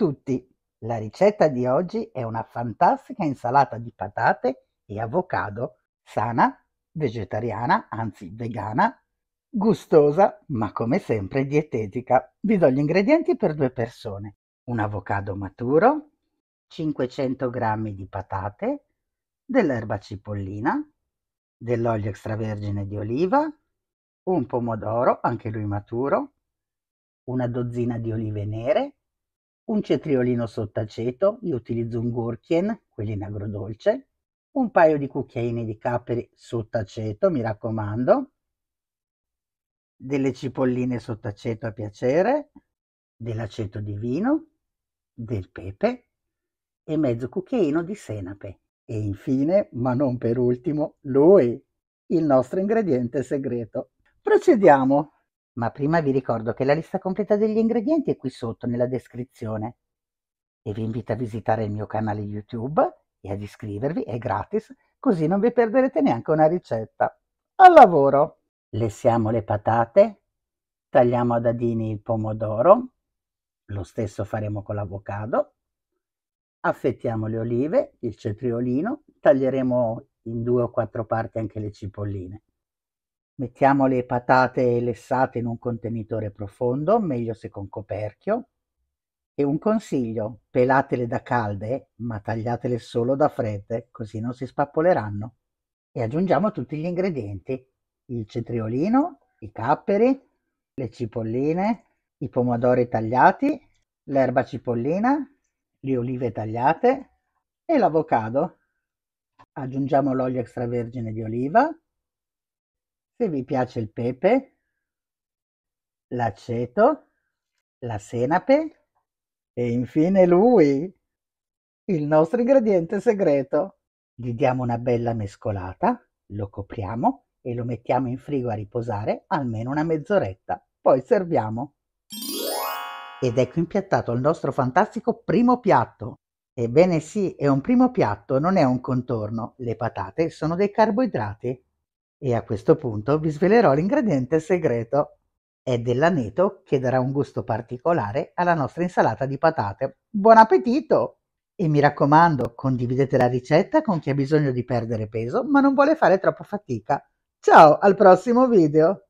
tutti! La ricetta di oggi è una fantastica insalata di patate e avocado, sana, vegetariana, anzi vegana, gustosa, ma come sempre dietetica. Vi do gli ingredienti per due persone. Un avocado maturo, 500 g di patate, dell'erba cipollina, dell'olio extravergine di oliva, un pomodoro, anche lui maturo, una dozzina di olive nere, un cetriolino sott'aceto, io utilizzo un gherkin, quello in agrodolce, un paio di cucchiaini di caperi sott'aceto, mi raccomando, delle cipolline sott'aceto a piacere, dell'aceto di vino, del pepe e mezzo cucchiaino di senape. E infine, ma non per ultimo, lui, il nostro ingrediente segreto. Procediamo ma prima vi ricordo che la lista completa degli ingredienti è qui sotto nella descrizione. E vi invito a visitare il mio canale YouTube e ad iscrivervi, è gratis, così non vi perderete neanche una ricetta. Al lavoro! Lessiamo le patate, tagliamo a dadini il pomodoro, lo stesso faremo con l'avocado, affettiamo le olive, il cetriolino, taglieremo in due o quattro parti anche le cipolline. Mettiamo le patate lessate in un contenitore profondo, meglio se con coperchio. E un consiglio, pelatele da calde, ma tagliatele solo da fredde, così non si spappoleranno. E aggiungiamo tutti gli ingredienti, il cetriolino, i capperi, le cipolline, i pomodori tagliati, l'erba cipollina, le olive tagliate e l'avocado. Aggiungiamo l'olio extravergine di oliva, se vi piace il pepe, l'aceto, la senape e infine lui, il nostro ingrediente segreto. Gli diamo una bella mescolata, lo copriamo e lo mettiamo in frigo a riposare almeno una mezz'oretta. Poi serviamo. Ed ecco impiattato il nostro fantastico primo piatto. Ebbene sì, è un primo piatto, non è un contorno. Le patate sono dei carboidrati. E a questo punto vi svelerò l'ingrediente segreto. È dell'aneto che darà un gusto particolare alla nostra insalata di patate. Buon appetito! E mi raccomando, condividete la ricetta con chi ha bisogno di perdere peso ma non vuole fare troppo fatica. Ciao, al prossimo video!